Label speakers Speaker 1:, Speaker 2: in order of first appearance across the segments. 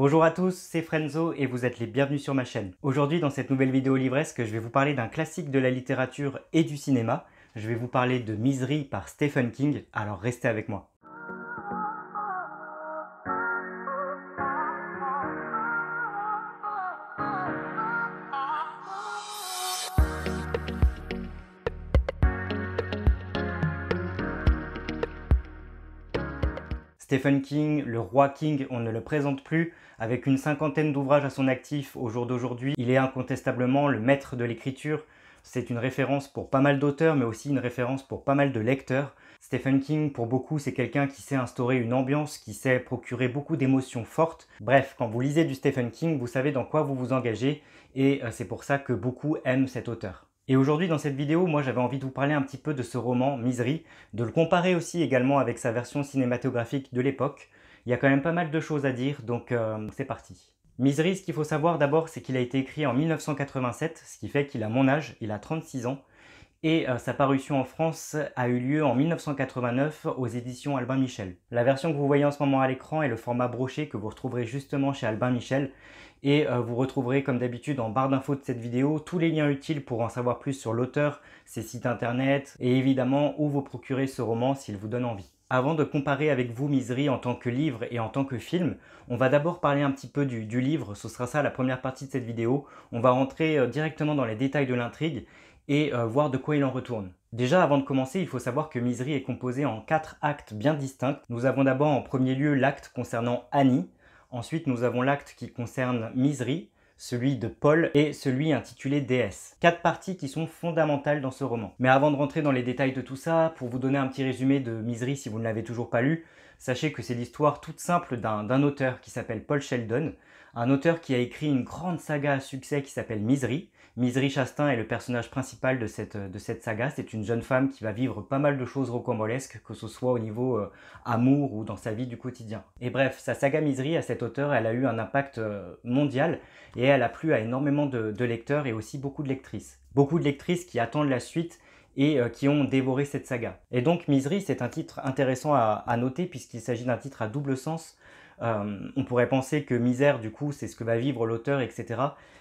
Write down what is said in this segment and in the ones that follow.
Speaker 1: Bonjour à tous, c'est Frenzo et vous êtes les bienvenus sur ma chaîne. Aujourd'hui dans cette nouvelle vidéo livresque, je vais vous parler d'un classique de la littérature et du cinéma. Je vais vous parler de Misery par Stephen King, alors restez avec moi. Stephen King, le roi King, on ne le présente plus. Avec une cinquantaine d'ouvrages à son actif au jour d'aujourd'hui, il est incontestablement le maître de l'écriture. C'est une référence pour pas mal d'auteurs, mais aussi une référence pour pas mal de lecteurs. Stephen King, pour beaucoup, c'est quelqu'un qui sait instaurer une ambiance, qui sait procurer beaucoup d'émotions fortes. Bref, quand vous lisez du Stephen King, vous savez dans quoi vous vous engagez, et euh, c'est pour ça que beaucoup aiment cet auteur. Et aujourd'hui dans cette vidéo, moi j'avais envie de vous parler un petit peu de ce roman Misery, de le comparer aussi également avec sa version cinématographique de l'époque. Il y a quand même pas mal de choses à dire, donc euh, c'est parti. Misery, ce qu'il faut savoir d'abord, c'est qu'il a été écrit en 1987, ce qui fait qu'il a mon âge, il a 36 ans, et euh, sa parution en France a eu lieu en 1989 aux éditions Albin Michel. La version que vous voyez en ce moment à l'écran est le format broché que vous retrouverez justement chez Albin Michel, et euh, vous retrouverez comme d'habitude en barre d'infos de cette vidéo tous les liens utiles pour en savoir plus sur l'auteur, ses sites internet et évidemment où vous procurer ce roman s'il vous donne envie. Avant de comparer avec vous Misery en tant que livre et en tant que film, on va d'abord parler un petit peu du, livre, ce sera ça la première partie de cette vidéo. On va rentrer euh, directement dans les détails de l'intrigue et euh, voir de quoi il en retourne. Déjà avant de commencer, il faut savoir que Misery est composé en quatre actes bien distincts. Nous avons d'abord en premier lieu l'acte concernant Annie, Ensuite, nous avons l'acte qui concerne Misery, celui de Paul et celui intitulé Déesse. Quatre parties qui sont fondamentales dans ce roman. Mais avant de rentrer dans les détails de tout ça, pour vous donner un petit résumé de Misery si vous ne l'avez toujours pas lu, sachez que c'est l'histoire toute simple d'un auteur qui s'appelle Paul Sheldon, un auteur qui a écrit une grande saga à succès qui s'appelle Misery, Misery Chastain est le personnage principal de cette, saga. C'est une jeune femme qui va vivre pas mal de choses rocambolesques, que ce soit au niveau euh, amour ou dans sa vie du quotidien. Et bref, sa saga Misery, à cet auteur, elle a eu un impact euh, mondial et elle a plu à énormément de, lecteurs et aussi beaucoup de lectrices. Beaucoup de lectrices qui attendent la suite et euh, qui ont dévoré cette saga. Et donc Misery, c'est un titre intéressant à noter puisqu'il s'agit d'un titre à double sens. Euh, on pourrait penser que misère, du coup, c'est ce que va vivre l'auteur, etc.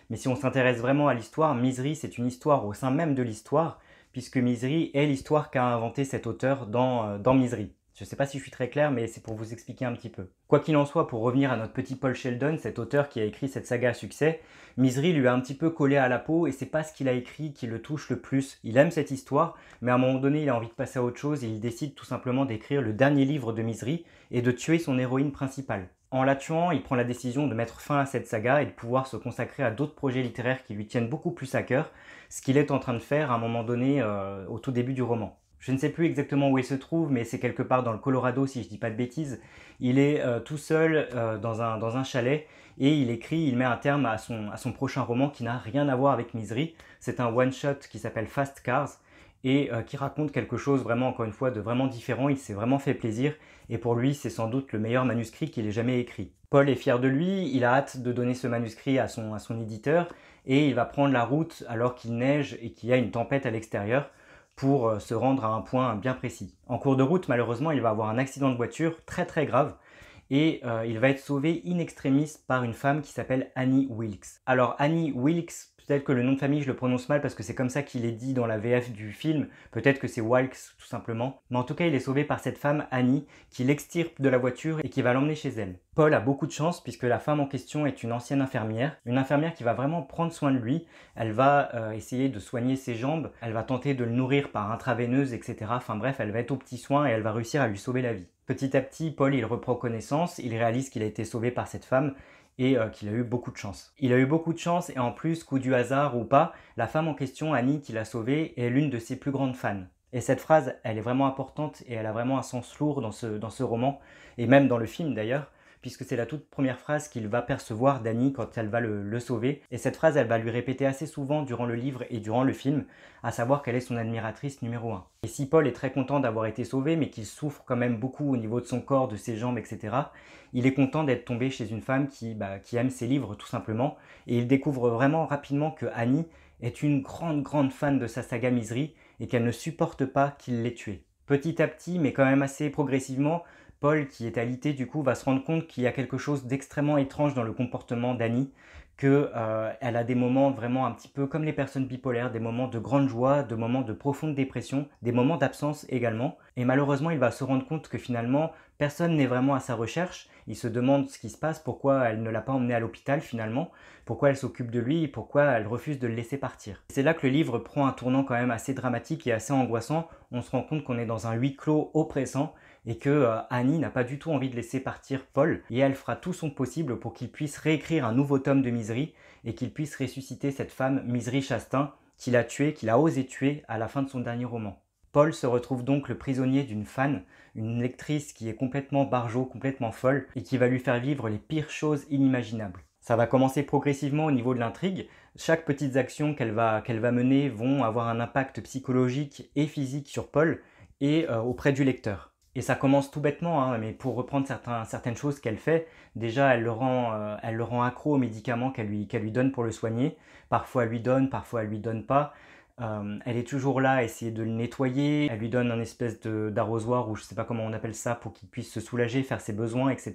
Speaker 1: Mais si on s'intéresse vraiment à l'histoire, miserie, c'est une histoire au sein même de l'histoire, puisque miserie est l'histoire qu'a inventée cet auteur dans, euh, dans miserie. Je ne sais pas si je suis très clair, mais c'est pour vous expliquer un petit peu. Quoi qu'il en soit, pour revenir à notre petit Paul Sheldon, cet auteur qui a écrit cette saga à succès, Misery lui a un petit peu collé à la peau et c'est pas ce qu'il a écrit qui le touche le plus. Il aime cette histoire, mais à un moment donné, il a envie de passer à autre chose et il décide tout simplement d'écrire le dernier livre de Misery et de tuer son héroïne principale. En la tuant, il prend la décision de mettre fin à cette saga et de pouvoir se consacrer à d'autres projets littéraires qui lui tiennent beaucoup plus à cœur, ce qu'il est en train de faire à un moment donné euh, au tout début du roman. Je ne sais plus exactement où il se trouve, mais c'est quelque part dans le Colorado, si je ne dis pas de bêtises. Il est euh, tout seul euh, dans, un, chalet et il écrit, il met un terme à son, prochain roman qui n'a rien à voir avec Misery. C'est un one-shot qui s'appelle Fast Cars et euh, qui raconte quelque chose vraiment, encore une fois, de vraiment différent. Il s'est vraiment fait plaisir et pour lui, c'est sans doute le meilleur manuscrit qu'il ait jamais écrit. Paul est fier de lui, il a hâte de donner ce manuscrit à son, à son éditeur et il va prendre la route alors qu'il neige et qu'il y a une tempête à l'extérieur pour euh, se rendre à un point bien précis. En cours de route, malheureusement, il va avoir un accident de voiture très très grave et euh, il va être sauvé in extremis par une femme qui s'appelle Annie Wilkes. Alors Annie Wilkes, Peut-être que le nom de famille, je le prononce mal parce que c'est comme ça qu'il est dit dans la VF du film. Peut-être que c'est Walks, tout simplement. Mais en tout cas, il est sauvé par cette femme, Annie, qui l'extirpe de la voiture et qui va l'emmener chez elle. Paul a beaucoup de chance puisque la femme en question est une ancienne infirmière, une infirmière qui va vraiment prendre soin de lui. Elle va euh, essayer de soigner ses jambes, elle va tenter de le nourrir par intraveineuse, etc. Enfin bref, elle va être au petit soin et elle va réussir à lui sauver la vie. Petit à petit, Paul, il reprend connaissance, il réalise qu'il a été sauvé par cette femme et euh, qu'il a eu beaucoup de chance. Il a eu beaucoup de chance et en plus, coup du hasard ou pas, la femme en question, Annie, qui l'a sauvée, est l'une de ses plus grandes fans. Et cette phrase, elle est vraiment importante et elle a vraiment un sens lourd dans ce roman, et même dans le film d'ailleurs, puisque c'est la toute première phrase qu'il va percevoir d'Annie quand elle va le, sauver. Et cette phrase, elle va lui répéter assez souvent durant le livre et durant le film, à savoir qu'elle est son admiratrice numéro 1. Et si Paul est très content d'avoir été sauvé, mais qu'il souffre quand même beaucoup au niveau de son corps, de ses jambes, etc., il est content d'être tombé chez une femme bah, qui, aime ses livres tout simplement, et il découvre vraiment rapidement que Annie est une grande grande fan de sa saga Misery et qu'elle ne supporte pas qu'il l'ait tuée. Petit à petit, mais quand même assez progressivement, Paul, qui est alité, du coup, va se rendre compte qu'il y a quelque chose d'extrêmement étrange dans le comportement d'Annie, qu'elle euh, a des moments vraiment un petit peu comme les personnes bipolaires, des moments de grande joie, de moments de profonde dépression, des moments d'absence également. Et malheureusement, il va se rendre compte que finalement, personne n'est vraiment à sa recherche. Il se demande ce qui se passe, pourquoi elle ne l'a pas emmené à l'hôpital finalement, pourquoi elle s'occupe de lui, pourquoi elle refuse de le laisser partir. C'est là que le livre prend un tournant quand même assez dramatique et assez angoissant. On se rend compte qu'on est dans un huis clos oppressant et que euh, Annie n'a pas du tout envie de laisser partir Paul et elle fera tout son possible pour qu'il puisse réécrire un nouveau tome de Misery et qu'il puisse ressusciter cette femme Misery Chastain qu'il a tuée, qu'il a osé tuer à la fin de son dernier roman. Paul se retrouve donc le prisonnier d'une fan, une lectrice qui est complètement barjot, complètement folle, et qui va lui faire vivre les pires choses inimaginables. Ça va commencer progressivement au niveau de l'intrigue. Chaque petite action qu'elle va, va mener vont avoir un impact psychologique et physique sur Paul et euh, auprès du lecteur. Et ça commence tout bêtement, hein, mais pour reprendre certaines choses qu'elle fait, déjà euh, elle le rend, accro aux médicaments qu'elle lui, qu'elle lui donne pour le soigner. Parfois elle lui donne, parfois elle lui donne pas. Euh, elle est toujours là à essayer de le nettoyer. Elle lui donne un espèce d'arrosoir ou je sais pas comment on appelle ça pour qu'il puisse se soulager, faire ses besoins, etc.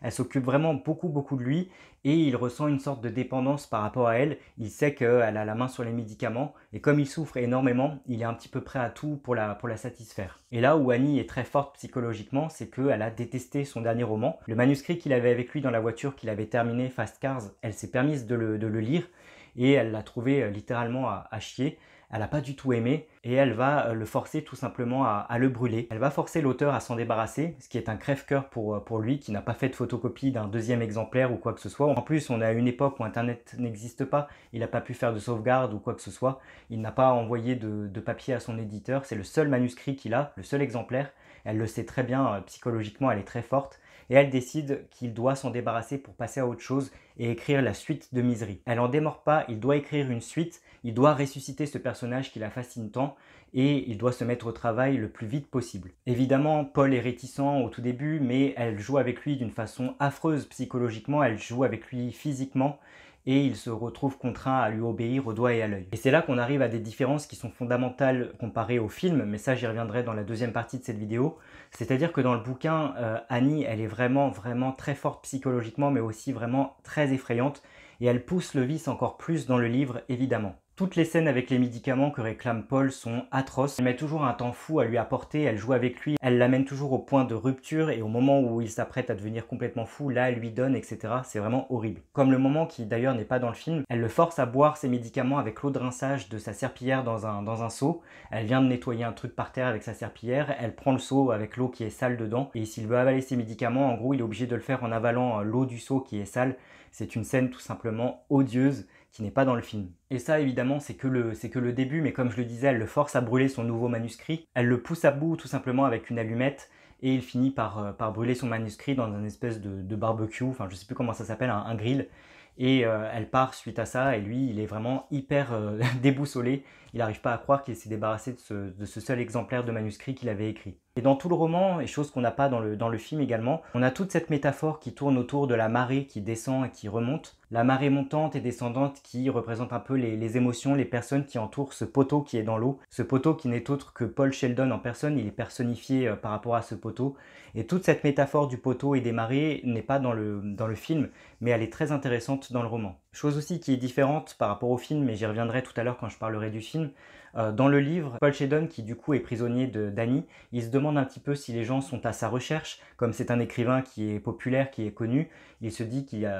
Speaker 1: Elle s'occupe vraiment beaucoup, beaucoup de lui et il ressent une sorte de dépendance par rapport à elle. Il sait qu'elle a la main sur les médicaments et comme il souffre énormément, il est un petit peu prêt à tout pour la, satisfaire. Et là où Annie est très forte psychologiquement, c'est qu'elle a détesté son dernier roman. Le manuscrit qu'il avait avec lui dans la voiture qu'il avait terminé, Fast Cars, elle s'est permise de le, lire et elle l'a trouvé euh, littéralement à chier elle n'a pas du tout aimé et elle va euh, le forcer tout simplement à, le brûler. Elle va forcer l'auteur à s'en débarrasser, ce qui est un crève-cœur euh, pour, lui qui n'a pas fait de photocopie d'un deuxième exemplaire ou quoi que ce soit. En plus, on est à une époque où Internet n'existe pas, il n'a pas pu faire de sauvegarde ou quoi que ce soit, il n'a pas envoyé de papier à son éditeur, c'est le seul manuscrit qu'il a, le seul exemplaire. Elle le sait très bien, euh, psychologiquement elle est très forte et elle décide qu'il doit s'en débarrasser pour passer à autre chose et écrire la suite de Misery. Elle en démord pas, il doit écrire une suite, il doit ressusciter ce personnage qui la fascine tant et il doit se mettre au travail le plus vite possible. Évidemment, Paul est réticent au tout début, mais elle joue avec lui d'une façon affreuse psychologiquement, elle joue avec lui physiquement et il se retrouve contraint à lui obéir au doigt et à l'œil. Et c'est là qu'on arrive à des différences qui sont fondamentales comparées au film, mais ça j'y reviendrai dans la deuxième partie de cette vidéo. C'est-à-dire que dans le bouquin, euh, Annie, elle est vraiment, vraiment très forte psychologiquement, mais aussi vraiment très effrayante, et elle pousse le vice encore plus dans le livre, évidemment. Toutes les scènes avec les médicaments que réclame Paul sont atroces. Elle met toujours un temps fou à lui apporter, elle joue avec lui, elle l'amène toujours au point de rupture et au moment où il s'apprête à devenir complètement fou, là elle lui donne, etc. C'est vraiment horrible. Comme le moment qui d'ailleurs n'est pas dans le film, elle le force à boire ses médicaments avec l'eau de rinçage de sa serpillière dans un, dans un seau. Elle vient de nettoyer un truc par terre avec sa serpillière, elle prend le seau avec l'eau qui est sale dedans et s'il veut avaler ses médicaments, en gros il est obligé de le faire en avalant euh, l'eau du seau qui est sale. C'est une scène tout simplement odieuse qui n'est pas dans le film. Et ça, évidemment, c'est que, le, c'est que le début, mais comme je le disais, elle le force à brûler son nouveau manuscrit, elle le pousse à bout tout simplement avec une allumette, et il finit par, euh, par brûler son manuscrit dans une espèce de, barbecue, enfin je sais plus comment ça s'appelle, un, grill, et euh, elle part suite à ça, et lui, il est vraiment hyper euh, déboussolé, il n'arrive pas à croire qu'il s'est débarrassé de ce seul exemplaire de manuscrit qu'il avait écrit. Et dans tout le roman, et chose qu'on n'a pas dans le, film également, on a toute cette métaphore qui tourne autour de la marée qui descend et qui remonte, la marée montante et descendante qui représente un peu les, émotions, les personnes qui entourent ce poteau qui est dans l'eau, ce poteau qui n'est autre que Paul Sheldon en personne, il est personnifié euh, par rapport à ce poteau, et toute cette métaphore du poteau et des marées n'est pas dans le, dans le film, mais elle est très intéressante dans le roman. Chose aussi qui est différente par rapport au film, et j'y reviendrai tout à l'heure quand je parlerai du film, euh, dans le livre, Paul Shedon, qui du coup est prisonnier de Danny, il se demande un petit peu si les gens sont à sa recherche. Comme c'est un écrivain qui est populaire, qui est connu, il se dit qu'il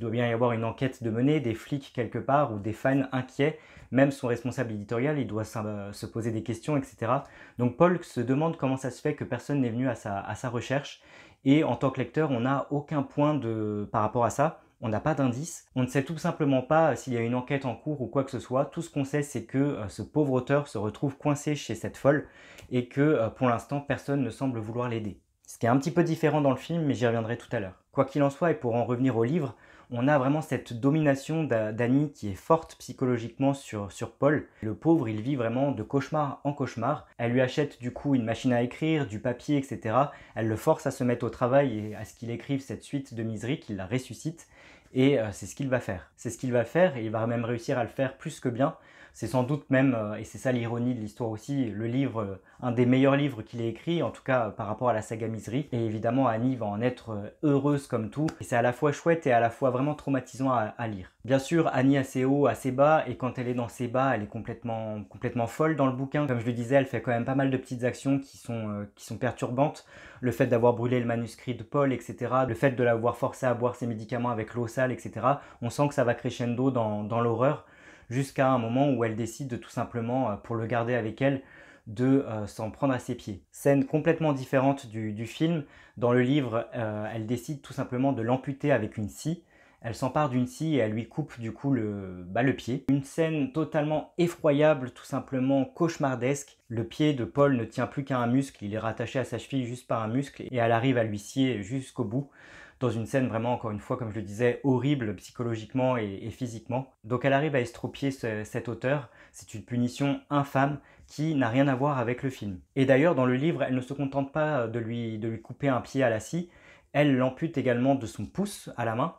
Speaker 1: doit bien y avoir une enquête de menée, des flics quelque part ou des fans inquiets. Même son responsable éditorial, il doit se poser des questions, etc. Donc Paul se demande comment ça se fait que personne n'est venu à sa, à sa recherche. Et en tant que lecteur, on n'a aucun point de, par rapport à ça on n'a pas d'indice, on ne sait tout simplement pas euh, s'il y a une enquête en cours ou quoi que ce soit, tout ce qu'on sait c'est que euh, ce pauvre auteur se retrouve coincé chez cette folle et que euh, pour l'instant personne ne semble vouloir l'aider. Ce qui est un petit peu différent dans le film, mais j'y reviendrai tout à l'heure. Quoi qu'il en soit, et pour en revenir au livre, on a vraiment cette domination d'Annie qui est forte psychologiquement sur, Paul. Le pauvre, il vit vraiment de cauchemar en cauchemar. Elle lui achète du coup une machine à écrire, du papier, etc. Elle le force à se mettre au travail et à ce qu'il écrive cette suite de miserie, qu'il la ressuscite. Et euh, c'est ce qu'il va faire. C'est ce qu'il va faire et il va même réussir à le faire plus que bien. C'est sans doute même, euh, et c'est ça l'ironie de l'histoire aussi, le livre, euh, un des meilleurs livres qu'il ait écrit, en tout cas par rapport à la saga Misery. Et évidemment, Annie va en être heureuse comme tout. Et c'est à la fois chouette et à la fois vraiment traumatisant à, lire. Bien sûr, Annie assez haut, assez bas, et quand elle est dans ses bas, elle est complètement, complètement folle dans le bouquin. Comme je le disais, elle fait quand même pas mal de petites actions qui sont perturbantes le fait d'avoir brûlé le manuscrit de Paul, etc., le fait de l'avoir forcé à boire ses médicaments avec l'eau sale, etc., on sent que ça va crescendo dans, l'horreur jusqu'à un moment où elle décide de, tout simplement, euh, pour le garder avec elle, de euh, s'en prendre à ses pieds. Scène complètement différente du, film. Dans le livre, euh, elle décide tout simplement de l'amputer avec une scie. Elle s'empare d'une scie et elle lui coupe du coup le, bah, le pied. Une scène totalement effroyable, tout simplement cauchemardesque. Le pied de Paul ne tient plus qu'à un muscle, il est rattaché à sa cheville juste par un muscle et elle arrive à lui scier jusqu'au bout dans une scène vraiment, encore une fois, comme je le disais, horrible psychologiquement et, physiquement. Donc elle arrive à estropier cet auteur. C'est une punition infâme qui n'a rien à voir avec le film. Et d'ailleurs, dans le livre, elle ne se contente pas de lui, de lui couper un pied à la scie, elle l'ampute également de son pouce à la main,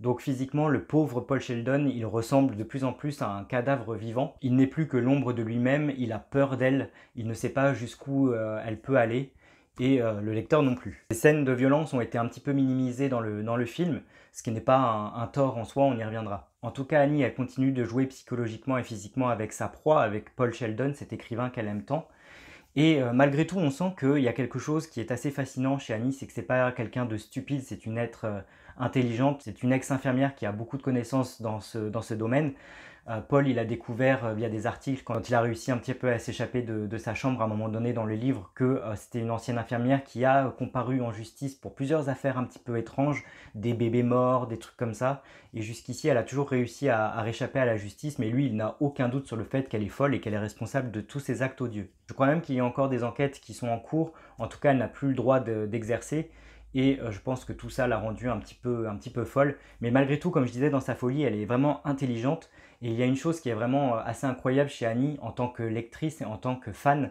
Speaker 1: donc physiquement, le pauvre Paul Sheldon, il ressemble de plus en plus à un cadavre vivant. Il n'est plus que l'ombre de lui-même, il a peur d'elle, il ne sait pas jusqu'où euh, elle peut aller, et euh, le lecteur non plus. Les scènes de violence ont été un petit peu minimisées dans le, dans le film, ce qui n'est pas un, tort en soi, on y reviendra. En tout cas, Annie, elle continue de jouer psychologiquement et physiquement avec sa proie, avec Paul Sheldon, cet écrivain qu'elle aime tant. Et euh, malgré tout, on sent qu'il y a quelque chose qui est assez fascinant chez Annie, c'est que c'est pas quelqu'un de stupide, c'est une être, intelligente. C'est une ex-infirmière qui a beaucoup de connaissances dans ce, domaine. Euh, Paul, il a découvert euh, via des articles, quand il a réussi un petit peu à s'échapper de, sa chambre à un moment donné dans le livre, que euh, c'était une ancienne infirmière qui a comparu en justice pour plusieurs affaires un petit peu étranges, des bébés morts, des trucs comme ça. Et jusqu'ici, elle a toujours réussi à, à, réchapper à la justice, mais lui, il n'a aucun doute sur le fait qu'elle est folle et qu'elle est responsable de tous ces actes odieux. Je crois même qu'il y a encore des enquêtes qui sont en cours, en tout cas, elle n'a plus le droit d'exercer. Et euh, je pense que tout ça l'a rendue un, petit peu, un petit peu folle. Mais malgré tout, comme je disais, dans sa folie, elle est vraiment intelligente. Et il y a une chose qui est vraiment euh, assez incroyable chez Annie en tant que lectrice et en tant que fan.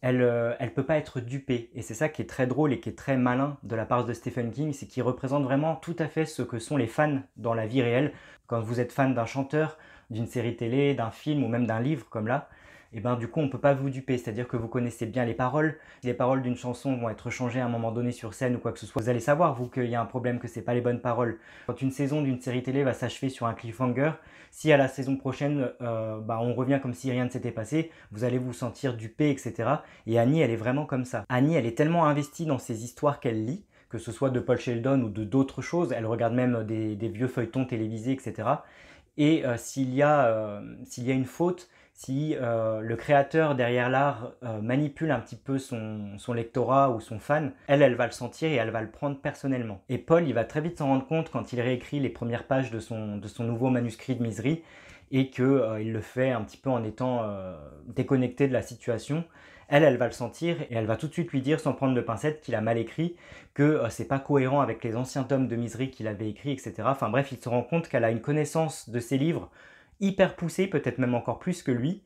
Speaker 1: Elle ne euh, peut pas être dupée. Et c'est ça qui est très drôle et qui est très malin de la part de Stephen King. C'est qu'il représente vraiment tout à fait ce que sont les fans dans la vie réelle. Quand vous êtes fan d'un chanteur, d'une série télé, d'un film ou même d'un livre comme là, et eh ben du coup on peut pas vous duper, c'est-à-dire que vous connaissez bien les paroles, les paroles d'une chanson vont être changées à un moment donné sur scène ou quoi que ce soit, vous allez savoir vous qu'il y a un problème, que c'est pas les bonnes paroles. Quand une saison d'une série télé va s'achever sur un cliffhanger, si à la saison prochaine euh, bah, on revient comme si rien ne s'était passé, vous allez vous sentir dupé, etc. Et Annie elle est vraiment comme ça. Annie elle est tellement investie dans ces histoires qu'elle lit que ce soit de Paul Sheldon ou de d'autres choses, elle regarde même des, vieux feuilletons télévisés, etc. Et euh, s'il y, euh, y, a une faute, si euh, le créateur derrière l'art euh, manipule un petit peu son, lectorat ou son fan, elle, elle va le sentir et elle va le prendre personnellement. Et Paul, il va très vite s'en rendre compte quand il réécrit les premières pages de son, nouveau manuscrit de Miserie, et qu'il euh, le fait un petit peu en étant déconnecté de la situation. Elle, elle va le sentir et elle va tout de suite lui dire, sans prendre de pincettes, qu'il a mal écrit, que c'est pas cohérent avec les anciens tomes de Misery qu'il avait écrit, etc. Enfin bref, il se rend compte qu'elle a une connaissance de ses livres hyper poussée, peut-être même encore plus que lui,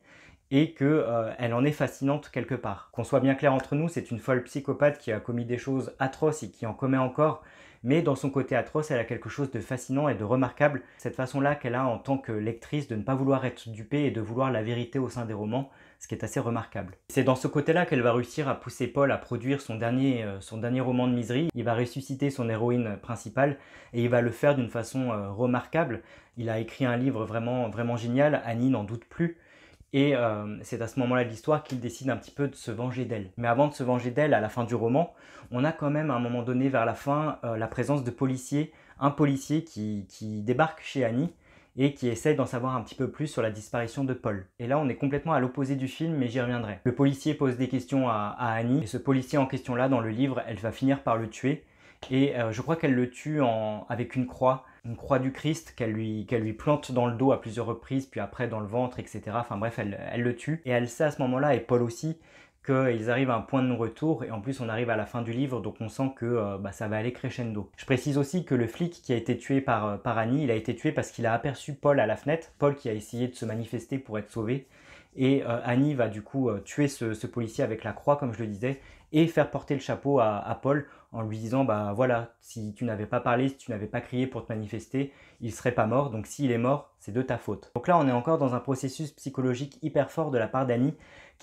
Speaker 1: et qu'elle euh, en est fascinante quelque part. Qu'on soit bien clair entre nous, c'est une folle psychopathe qui a commis des choses atroces et qui en commet encore, mais dans son côté atroce, elle a quelque chose de fascinant et de remarquable, cette façon-là qu'elle a en tant que lectrice de ne pas vouloir être dupée et de vouloir la vérité au sein des romans, ce qui est assez remarquable. C'est dans ce côté-là qu'elle va réussir à pousser Paul à produire son dernier, euh, son dernier roman de miserie. Il va ressusciter son héroïne principale et il va le faire d'une façon euh, remarquable. Il a écrit un livre vraiment, vraiment génial, Annie n'en doute plus. Et euh, c'est à ce moment-là de l'histoire qu'il décide un petit peu de se venger d'elle. Mais avant de se venger d'elle, à la fin du roman, on a quand même à un moment donné vers la fin la présence de policiers, un policier qui débarque chez Annie et qui essaye d'en savoir un petit peu plus sur la disparition de Paul. Et là, on est complètement à l'opposé du film, mais j'y reviendrai. Le policier pose des questions à, Annie, et ce policier en question là, dans le livre, elle va finir par le tuer, et euh, je crois qu'elle le tue en, avec une croix, une croix du Christ qu'elle lui, plante dans le dos à plusieurs reprises, puis après dans le ventre, etc. Enfin bref, elle, elle le tue, et elle sait à ce moment-là, et Paul aussi, qu'ils arrivent à un point de non-retour et en plus on arrive à la fin du livre donc on sent que euh, bah, ça va aller crescendo. Je précise aussi que le flic qui a été tué par, euh, par Annie, il a été tué parce qu'il a aperçu Paul à la fenêtre, Paul qui a essayé de se manifester pour être sauvé et euh, Annie va du coup tuer ce, policier avec la croix comme je le disais et faire porter le chapeau à, à Paul en lui disant bah voilà si tu n'avais pas parlé, si tu n'avais pas crié pour te manifester, il serait pas mort donc s'il est mort c'est de ta faute. Donc là on est encore dans un processus psychologique hyper fort de la part d'Annie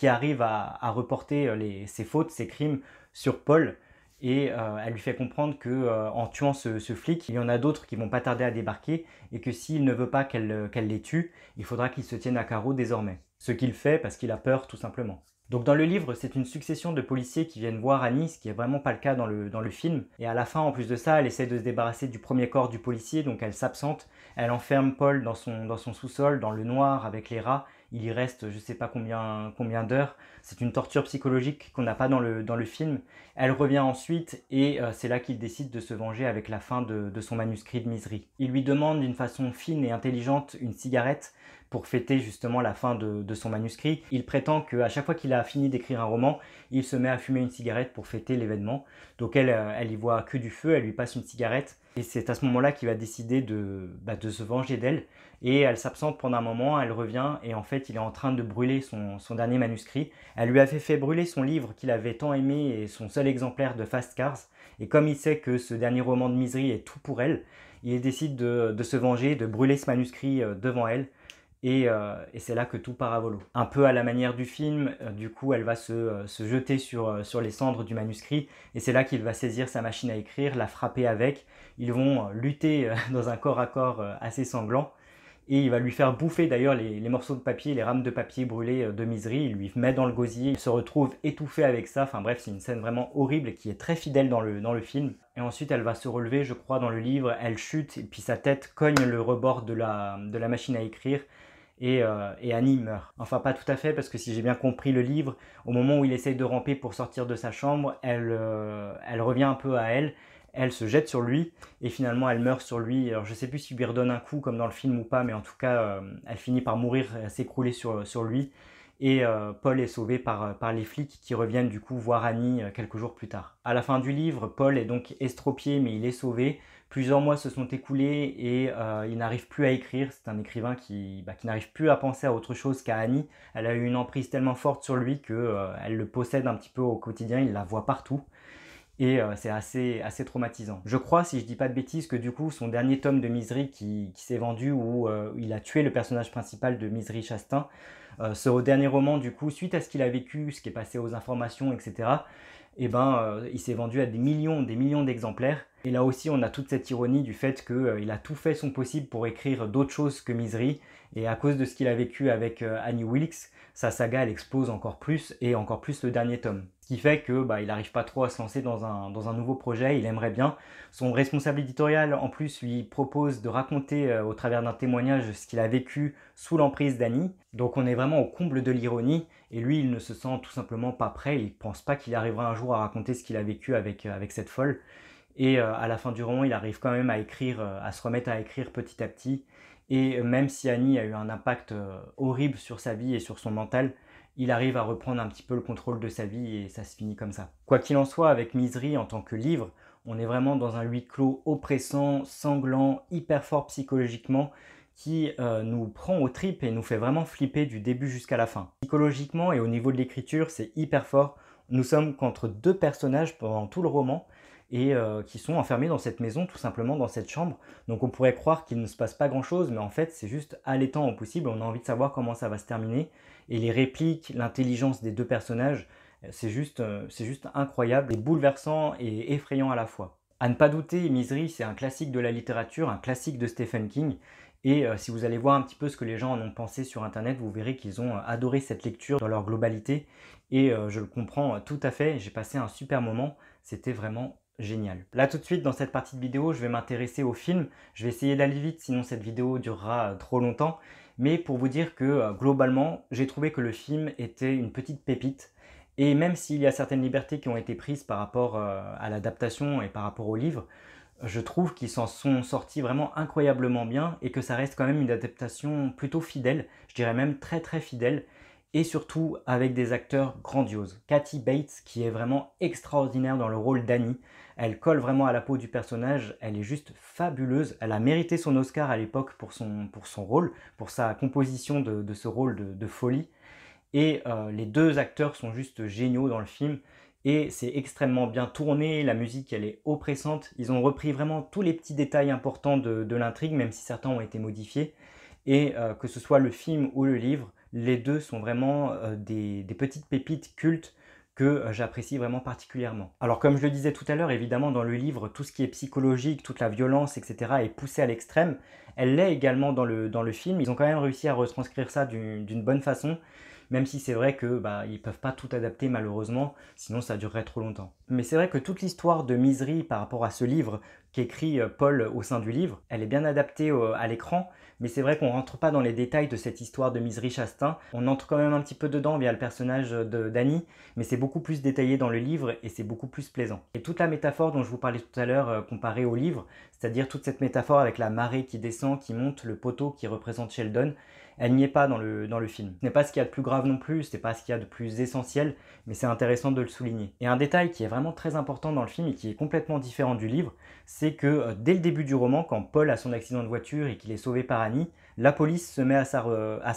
Speaker 1: qui arrive à, reporter euh, ses fautes, ses crimes sur Paul. Et euh, elle lui fait comprendre que euh, en tuant ce, flic, il y en a d'autres qui vont pas tarder à débarquer et que s'il ne veut pas qu'elle les tue, il faudra qu'il se tienne à carreau désormais. Ce qu'il fait parce qu'il a peur tout simplement. Donc dans le livre, c'est une succession de policiers qui viennent voir Annie, ce qui est vraiment pas le cas dans le, film. Et à la fin, en plus de ça, elle essaie de se débarrasser du premier corps du policier, donc elle s'absente. Elle enferme Paul dans son sous-sol, dans le noir, avec les rats, il y reste je sais pas combien, combien d'heures. C'est une torture psychologique qu'on n'a pas dans le, dans le film. Elle revient ensuite et euh, c'est là qu'il décide de se venger avec la fin de, son manuscrit de miserie. Il lui demande d'une façon fine et intelligente une cigarette pour fêter justement la fin de, son manuscrit. Il prétend qu'à chaque fois qu'il a fini d'écrire un roman, il se met à fumer une cigarette pour fêter l'événement. Donc elle, euh, elle y voit que du feu, elle lui passe une cigarette et c'est à ce moment-là qu'il va décider bah, de, se venger d'elle. Et elle s'absente pendant un moment, elle revient, et en fait, il est en train de brûler son, dernier manuscrit. Elle lui avait fait brûler son livre qu'il avait tant aimé et son seul exemplaire de Fast Cars. Et comme il sait que ce dernier roman de miserie est tout pour elle, il décide de se venger, de brûler ce manuscrit euh, devant elle. Euh, et, c'est là que tout part à volo. Un peu à la manière du film, euh, du coup, elle va se, euh, jeter sur, les cendres du manuscrit, et c'est là qu'il va saisir sa machine à écrire, la frapper avec. Ils vont lutter dans un corps à corps assez sanglant, et il va lui faire bouffer d'ailleurs les, morceaux de papier, les rames de papier brûlées de miserie. Il lui met dans le gosier, il se retrouve étouffé avec ça. Enfin bref, c'est une scène vraiment horrible qui est très fidèle dans le, film. Et ensuite, elle va se relever, je crois, dans le livre. Elle chute et puis sa tête cogne le rebord de la machine à écrire. Euh, et, Annie meurt. Enfin, pas tout à fait, parce que si j'ai bien compris le livre, au moment où il essaye de ramper pour sortir de sa chambre, elle, euh, elle revient un peu à elle, elle se jette sur lui, et finalement elle meurt sur lui. Alors je sais plus s'il lui redonne un coup, comme dans le film ou pas, mais en tout cas, euh, elle finit par mourir, s'écrouler sur, sur lui, et euh, Paul est sauvé par, euh, par, les flics qui reviennent du coup voir Annie euh, quelques jours plus tard. À la fin du livre, Paul est donc estropié mais il est sauvé. Plusieurs mois se sont écoulés et il n'arrive plus à écrire. C'est un écrivain bah, qui, n'arrive plus à penser à autre chose qu'à Annie. Elle a eu une emprise tellement forte sur lui qu'elle elle le possède un petit peu au quotidien, il la voit partout. Et c'est assez, assez traumatisant. Je crois, si je dis pas de bêtises, que du coup, son dernier tome de Misery qui, qui s'est vendu, où il a tué le personnage principal de Misery Chastain, euh, ce dernier roman, du coup, suite à ce qu'il a vécu, ce qui est passé aux informations, etc., eh ben, euh, il s'est vendu à des millions, des millions d'exemplaires. Et là aussi, on a toute cette ironie du fait qu'il euh, a tout fait son possible pour écrire d'autres choses que Misery. Et à cause de ce qu'il a vécu avec Annie Wilkes, sa saga, elle explose encore plus, et encore plus le dernier tome qui fait que bah, il n'arrive pas trop à se lancer dans un, dans un, nouveau projet, il aimerait bien. Son responsable éditorial en plus lui propose de raconter euh, au travers d'un témoignage ce qu'il a vécu sous l'emprise d'Annie. Donc on est vraiment au comble de l'ironie et lui il ne se sent tout simplement pas prêt, il pense pas qu'il arrivera un jour à raconter ce qu'il a vécu avec, euh, avec cette folle. Et euh, à la fin du roman, il arrive quand même à écrire, à se remettre à écrire petit à petit. Et même si Annie a eu un impact horrible sur sa vie et sur son mental, il arrive à reprendre un petit peu le contrôle de sa vie et ça se finit comme ça. Quoi qu'il en soit, avec Misery en tant que livre, on est vraiment dans un huis clos oppressant, sanglant, hyper fort psychologiquement qui euh, nous prend aux tripes et nous fait vraiment flipper du début jusqu'à la fin. Psychologiquement et au niveau de l'écriture, c'est hyper fort. Nous sommes qu'entre deux personnages pendant tout le roman et euh, qui sont enfermés dans cette maison, tout simplement dans cette chambre. Donc on pourrait croire qu'il ne se passe pas grand-chose, mais en fait c'est juste allaitant au possible, on a envie de savoir comment ça va se terminer, et les répliques, l'intelligence des deux personnages, euh, c'est juste, euh, c'est juste incroyable et bouleversant et effrayant à la fois. À ne pas douter, Misery, c'est un classique de la littérature, un classique de Stephen King. Et euh, si vous allez voir un petit peu ce que les gens en ont pensé sur Internet, vous verrez qu'ils ont adoré cette lecture dans leur globalité. Et je le comprends tout à fait, j'ai passé un super moment, c'était vraiment génial. Là tout de suite, dans cette partie de vidéo, je vais m'intéresser au film. Je vais essayer d'aller vite, sinon cette vidéo durera trop longtemps mais pour vous dire que euh, globalement, j'ai trouvé que le film était une petite pépite. Et même s'il y a certaines libertés qui ont été prises par rapport euh, à l'adaptation et par rapport au livre, je trouve qu'ils s'en sont sortis vraiment incroyablement bien et que ça reste quand même une adaptation plutôt fidèle, je dirais même très très fidèle et surtout avec des acteurs grandioses. Cathy Bates qui est vraiment extraordinaire dans le rôle d'Annie. Elle colle vraiment à la peau du personnage, elle est juste fabuleuse. Elle a mérité son Oscar à l'époque pour son, pour son rôle, pour sa composition de, ce rôle de, folie. Et euh, les deux acteurs sont juste géniaux dans le film. Et c'est extrêmement bien tourné, la musique elle est oppressante. Ils ont repris vraiment tous les petits détails importants de, l'intrigue, même si certains ont été modifiés. Et euh, que ce soit le film ou le livre, les deux sont vraiment euh, des, petites pépites cultes que euh, j'apprécie vraiment particulièrement. Alors comme je le disais tout à l'heure, évidemment dans le livre, tout ce qui est psychologique, toute la violence, etc. est poussé à l'extrême. Elle l'est également dans le film. Ils ont quand même réussi à retranscrire ça d'une bonne façon même si c'est vrai que bah, ils peuvent pas tout adapter malheureusement, sinon ça durerait trop longtemps. Mais c'est vrai que toute l'histoire de Misery par rapport à ce livre qu'écrit euh, Paul au sein du livre, elle est bien adaptée euh, à l'écran, mais c'est vrai qu'on rentre pas dans les détails de cette histoire de Misery Chastain. On entre quand même un petit peu dedans via le personnage de Danny, mais c'est beaucoup plus détaillé dans le livre et c'est beaucoup plus plaisant. Et toute la métaphore dont je vous parlais tout à l'heure euh, comparée au livre, c'est-à-dire toute cette métaphore avec la marée qui descend, qui monte, le poteau qui représente Sheldon, elle n'y est pas dans le, film. Ce n'est pas ce qu'il y a de plus grave non plus, ce n'est pas ce qu'il y a de plus essentiel, mais c'est intéressant de le souligner. Et un détail qui est vraiment très important dans le film et qui est complètement différent du livre, c'est que euh, dès le début du roman, quand Paul a son accident de voiture et qu'il est sauvé par Annie, la police se met à sa,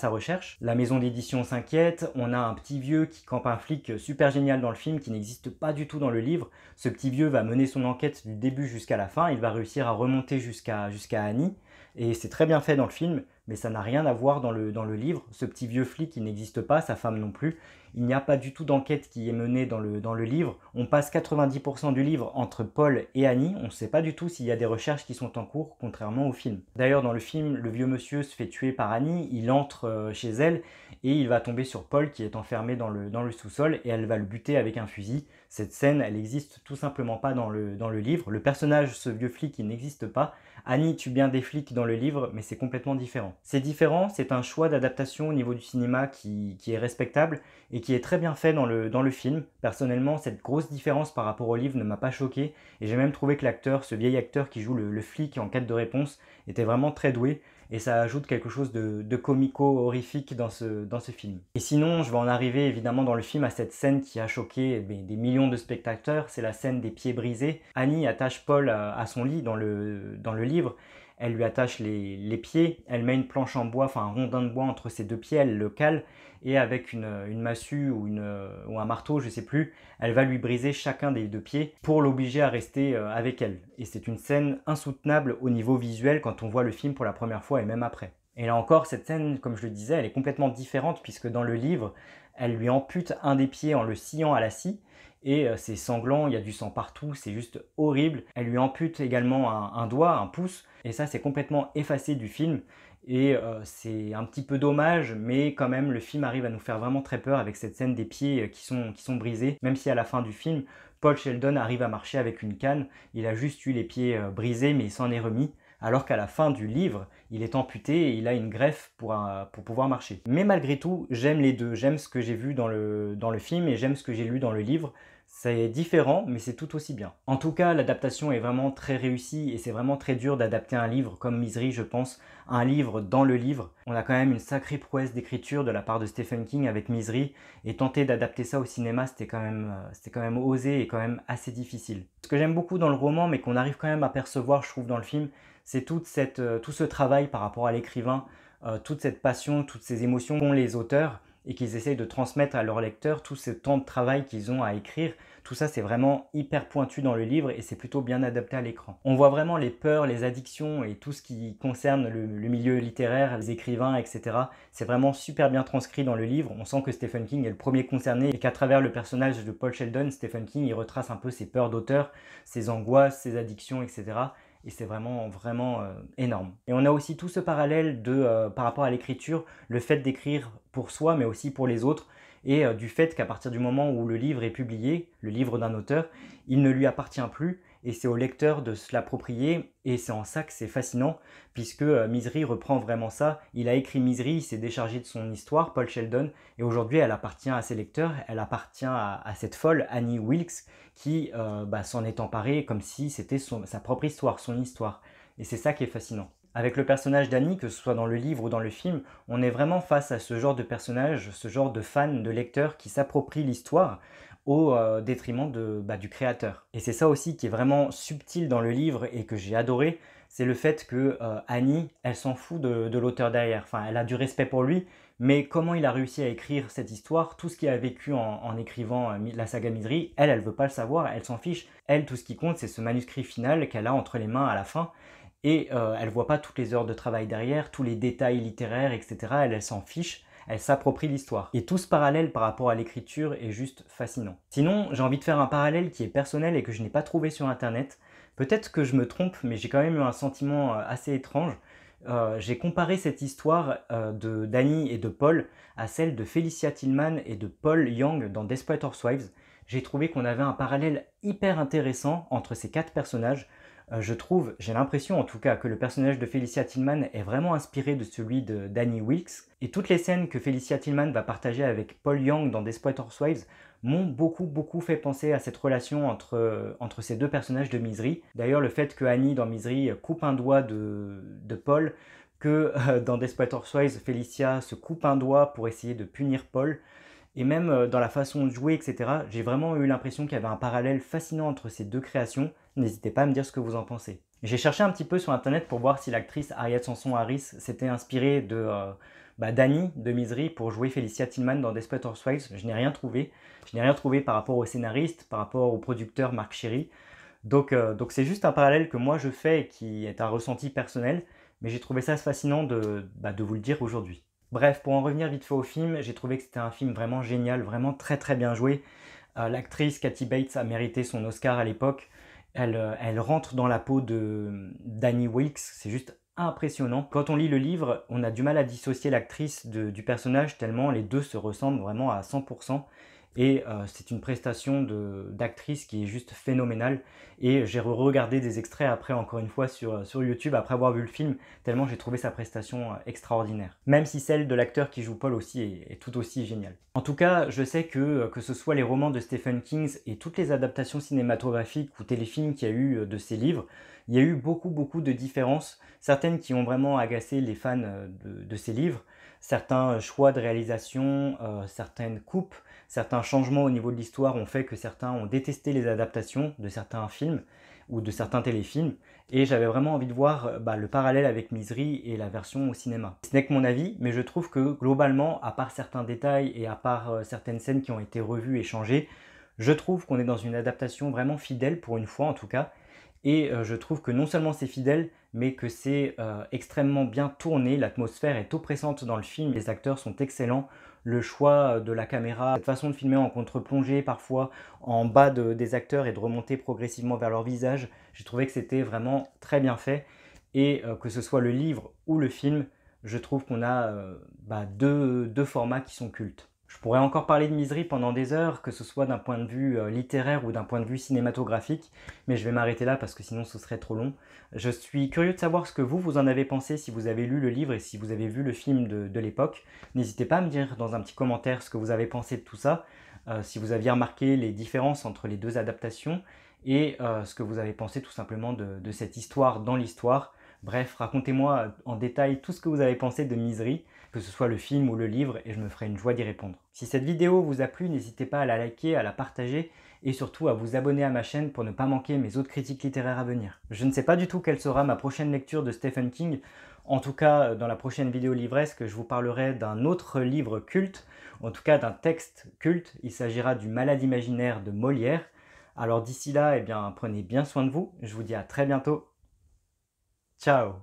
Speaker 1: recherche, la maison d'édition s'inquiète, on a un petit vieux qui campe un flic super génial dans le film qui n'existe pas du tout dans le livre. Ce petit vieux va mener son enquête du début jusqu'à la fin, il va réussir à remonter jusqu'à Annie, et c'est très bien fait dans le film mais ça n'a rien à voir dans le, dans le livre. Ce petit vieux flic, qui n'existe pas, sa femme non plus, il n'y a pas du tout d'enquête qui est menée dans le, dans le livre. On passe 90% du livre entre Paul et Annie. On ne sait pas du tout s'il y a des recherches qui sont en cours, contrairement au film. D'ailleurs, dans le film, le vieux monsieur se fait tuer par Annie. Il entre euh, chez elle et il va tomber sur Paul qui est enfermé dans le, dans le sous-sol et elle va le buter avec un fusil. Cette scène, elle n'existe tout simplement pas dans le, dans le livre. Le personnage, ce vieux flic, il n'existe pas. Annie tue bien des flics dans le livre, mais c'est complètement différent. C'est différent, c'est un choix d'adaptation au niveau du cinéma qui, est respectable et qui est très bien fait dans le, dans le film. Personnellement, cette grosse différence par rapport au livre ne m'a pas choqué, et j'ai même trouvé que l'acteur, ce vieil acteur qui joue le, flic en quête de réponse, était vraiment très doué, et ça ajoute quelque chose de, comico-horrifique dans ce, dans ce film. Et sinon, je vais en arriver évidemment dans le film à cette scène qui a choqué des, millions de spectateurs, c'est la scène des pieds brisés. Annie attache Paul à, son lit dans le, dans le livre, elle lui attache les, pieds, elle met une planche en bois, enfin un rondin de bois entre ses deux pieds, elle le cale, et avec une, massue ou, ou, un marteau, je ne sais plus, elle va lui briser chacun des deux pieds pour l'obliger à rester euh, avec elle. Et c'est une scène insoutenable au niveau visuel quand on voit le film pour la première fois et même après. Et là encore, cette scène, comme je le disais, elle est complètement différente puisque dans le livre, elle lui ampute un des pieds en le sciant à la scie et euh, c'est sanglant, il y a du sang partout, c'est juste horrible. Elle lui ampute également un, doigt, un pouce, et ça c'est complètement effacé du film. Et euh, c'est un petit peu dommage, mais quand même le film arrive à nous faire vraiment très peur avec cette scène des pieds euh, qui sont, qui sont brisés, même si à la fin du film, Paul Sheldon arrive à marcher avec une canne, il a juste eu les pieds brisés mais il s'en est remis alors qu'à la fin du livre, il est amputé et il a une greffe pour, pouvoir marcher. Mais malgré tout, j'aime les deux, j'aime ce que j'ai vu le, dans le film et j'aime ce que j'ai lu dans le livre. C'est différent, mais c'est tout aussi bien. En tout cas, l'adaptation est vraiment très réussie et c'est vraiment très dur d'adapter un livre comme Misery, je pense, un livre dans le livre. On a quand même une sacrée prouesse d'écriture de la part de Stephen King avec Misery et tenter d'adapter ça au cinéma, c'était quand, même, euh, osé et quand même assez difficile. Ce que j'aime beaucoup dans le roman, mais qu'on arrive quand même à percevoir, je trouve, dans le film, c'est euh, tout ce travail par rapport à l'écrivain, euh, toute cette passion, toutes ces émotions qu'ont les auteurs et qu'ils essayent de transmettre à leurs lecteurs tout ce temps de travail qu'ils ont à écrire. Tout ça, c'est vraiment hyper pointu dans le livre et c'est plutôt bien adapté à l'écran. On voit vraiment les peurs, les addictions et tout ce qui concerne le, milieu littéraire, les écrivains, etc. C'est vraiment super bien transcrit dans le livre. On sent que Stephen King est le premier concerné et qu'à travers le personnage de Paul Sheldon, Stephen King, il retrace un peu ses peurs d'auteur, ses angoisses, ses addictions, etc et c'est vraiment, vraiment euh, énorme. Et on a aussi tout ce parallèle de, euh, par rapport à l'écriture, le fait d'écrire pour soi, mais aussi pour les autres, et euh, du fait qu'à partir du moment où le livre est publié, le livre d'un auteur, il ne lui appartient plus, et c'est au lecteur de se l'approprier et c'est en ça que c'est fascinant puisque euh, Misery reprend vraiment ça. Il a écrit Misery, il s'est déchargé de son histoire, Paul Sheldon, et aujourd'hui elle appartient à ses lecteurs, elle appartient à, cette folle Annie Wilkes qui euh, bah, s'en est emparée comme si c'était sa propre histoire, son histoire. Et c'est ça qui est fascinant. Avec le personnage d'Annie, que ce soit dans le livre ou dans le film, on est vraiment face à ce genre de personnage, ce genre de fan, de lecteur qui s'approprie l'histoire au euh, détriment de, bah, du créateur. Et c'est ça aussi qui est vraiment subtil dans le livre et que j'ai adoré, c'est le fait que euh, Annie, elle s'en fout de, l'auteur derrière. Enfin, elle a du respect pour lui, mais comment il a réussi à écrire cette histoire, tout ce qu'il a vécu en, écrivant euh, la saga Midri, elle, elle veut pas le savoir, elle s'en fiche. Elle, tout ce qui compte, c'est ce manuscrit final qu'elle a entre les mains à la fin. Et elle elle voit pas toutes les heures de travail derrière, tous les détails littéraires, etc. Elle, elle s'en fiche elle s'approprie l'histoire. Et tout ce parallèle par rapport à l'écriture est juste fascinant. Sinon, j'ai envie de faire un parallèle qui est personnel et que je n'ai pas trouvé sur internet. Peut-être que je me trompe, mais j'ai quand même eu un sentiment euh, assez étrange. Euh, j'ai comparé cette histoire d'Annie euh, de Danny et de Paul à celle de Felicia Tillman et de Paul Young dans Desperate Housewives. J'ai trouvé qu'on avait un parallèle hyper intéressant entre ces quatre personnages euh, je trouve, j'ai l'impression en tout cas, que le personnage de Felicia Tillman est vraiment inspiré de celui de Danny Wilkes, et toutes les scènes que Felicia Tillman va partager avec Paul Young dans Desperate Housewives m'ont beaucoup beaucoup fait penser à cette relation entre, ces deux personnages de Misery. D'ailleurs le fait que Annie dans Misery coupe un doigt de, Paul, que euh, dans Desperate Housewives Felicia se coupe un doigt pour essayer de punir Paul, et même euh, dans la façon de jouer, etc., j'ai vraiment eu l'impression qu'il y avait un parallèle fascinant entre ces deux créations. N'hésitez pas à me dire ce que vous en pensez. J'ai cherché un petit peu sur internet pour voir si l'actrice Ariette Sanson Harris s'était inspirée de euh, bah, de Misery pour jouer Felicia Tillman dans Desperate Housewives. Je n'ai rien trouvé. Je n'ai rien trouvé par rapport au scénariste, par rapport au producteur Marc Sherry. Euh, donc c'est juste un parallèle que moi je fais et qui est un ressenti personnel, mais j'ai trouvé ça fascinant de bah, vous le dire aujourd'hui. Bref, pour en revenir vite fait au film, j'ai trouvé que c'était un film vraiment génial, vraiment très très bien joué. Euh, l'actrice Kathy Bates a mérité son Oscar à l'époque. Elle, euh, elle, rentre dans la peau de Danny Wilkes, c'est juste impressionnant. Quand on lit le livre, on a du mal à dissocier l'actrice du personnage tellement les deux se ressemblent vraiment à 100%. Et euh, c'est une prestation d'actrice qui est juste phénoménale. Et euh, j'ai regardé des extraits après, encore une fois, euh, sur, YouTube, après avoir vu le film, tellement j'ai trouvé sa prestation extraordinaire. Même si celle de l'acteur qui joue Paul aussi est, tout aussi géniale. En tout cas, je sais que, que ce soit les romans de Stephen King et toutes les adaptations cinématographiques ou téléfilms qu'il y a eu de ses livres, il y a eu beaucoup, beaucoup de différences. Certaines qui ont vraiment agacé les fans de, ses livres, certains choix de réalisation, certaines coupes, certains changements au niveau de l'histoire ont fait que certains ont détesté les adaptations de certains films ou de certains téléfilms. Et j'avais vraiment envie de voir euh, bah, le parallèle avec Misery et la version au cinéma. Ce n'est que mon avis, mais je trouve que globalement, à part certains détails et à part euh, certaines scènes qui ont été revues et changées, je trouve qu'on est dans une adaptation vraiment fidèle, pour une fois en tout cas. Et euh, je trouve que non seulement c'est fidèle, mais que c'est extrêmement bien tourné, l'atmosphère est oppressante dans le film, les acteurs sont excellents, le choix de la caméra, cette façon de filmer en contre-plongée parfois en bas des acteurs et de remonter progressivement vers leur visage, j'ai trouvé que c'était vraiment très bien fait. Et euh, que ce soit le livre ou le film, je trouve qu'on a euh, bah, deux formats qui sont cultes. Je pourrais encore parler de Misery pendant des heures, que ce soit d'un point de vue euh, littéraire ou d'un point de vue cinématographique, mais je vais m'arrêter là parce que sinon ce serait trop long. Je suis curieux de savoir ce que vous, vous en avez pensé, si vous avez lu le livre et si vous avez vu le film de, l'époque. N'hésitez pas à me dire dans un petit commentaire ce que vous avez pensé de tout ça, euh, si vous aviez remarqué les différences entre les deux adaptations et euh, ce que vous avez pensé tout simplement de, de cette histoire dans l'histoire. Bref, racontez-moi en détail tout ce que vous avez pensé de Misery que ce soit le film ou le livre, et je me ferai une joie d'y répondre. Si cette vidéo vous a plu, n'hésitez pas à la liker, à la partager, et surtout à vous abonner à ma chaîne pour ne pas manquer mes autres critiques littéraires à venir. Je ne sais pas du tout quelle sera ma prochaine lecture de Stephen King, en tout cas, euh, dans la prochaine vidéo livresque, je vous parlerai d'un autre livre culte, en tout cas d'un texte culte. Il s'agira du Malade imaginaire de Molière. Alors d'ici là, eh bien, prenez bien soin de vous. Je vous dis à très bientôt. Ciao